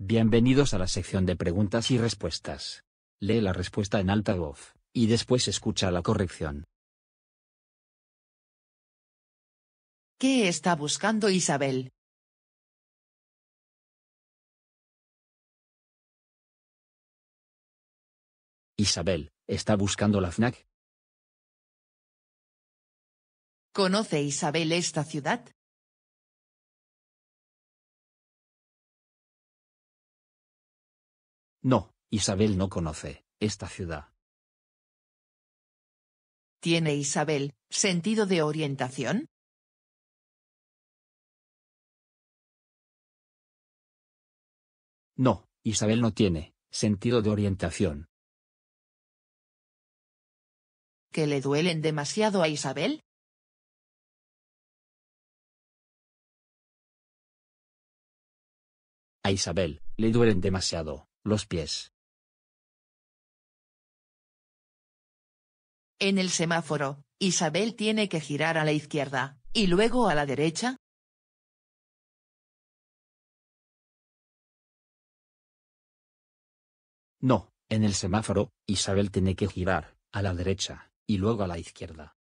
Bienvenidos a la sección de preguntas y respuestas. Lee la respuesta en alta voz, y después escucha la corrección. ¿Qué está buscando Isabel? Isabel, ¿está buscando la FNAC? ¿Conoce Isabel esta ciudad? No, Isabel no conoce esta ciudad. ¿Tiene Isabel sentido de orientación? No, Isabel no tiene sentido de orientación. ¿Que le duelen demasiado a Isabel? A Isabel, le duelen demasiado los pies. En el semáforo, Isabel tiene que girar a la izquierda, y luego a la derecha. No, en el semáforo, Isabel tiene que girar, a la derecha, y luego a la izquierda.